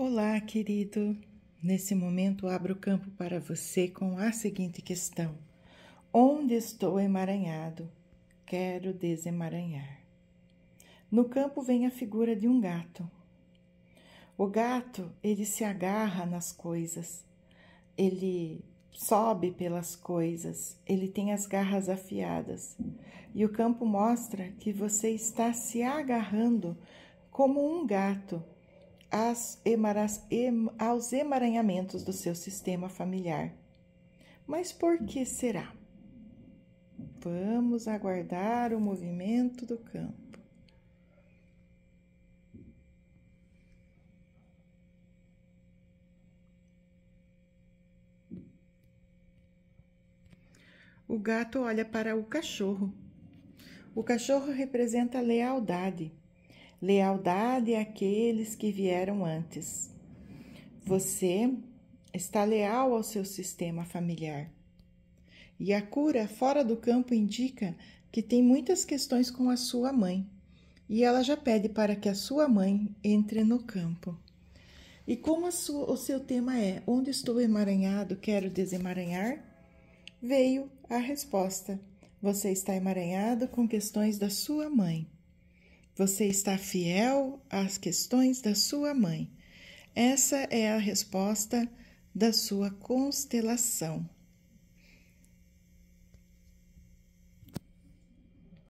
Olá, querido. Nesse momento abro o campo para você com a seguinte questão: Onde estou emaranhado? Quero desemaranhar. No campo vem a figura de um gato. O gato, ele se agarra nas coisas. Ele sobe pelas coisas, ele tem as garras afiadas. E o campo mostra que você está se agarrando como um gato às emaras, em, aos emaranhamentos do seu sistema familiar. Mas por que será? Vamos aguardar o movimento do campo. O gato olha para o cachorro. O cachorro representa lealdade lealdade àqueles que vieram antes. Você está leal ao seu sistema familiar. E a cura fora do campo indica que tem muitas questões com a sua mãe, e ela já pede para que a sua mãe entre no campo. E como sua, o seu tema é Onde estou emaranhado, quero desemaranhar? Veio a resposta. Você está emaranhado com questões da sua mãe. Você está fiel às questões da sua mãe. Essa é a resposta da sua constelação.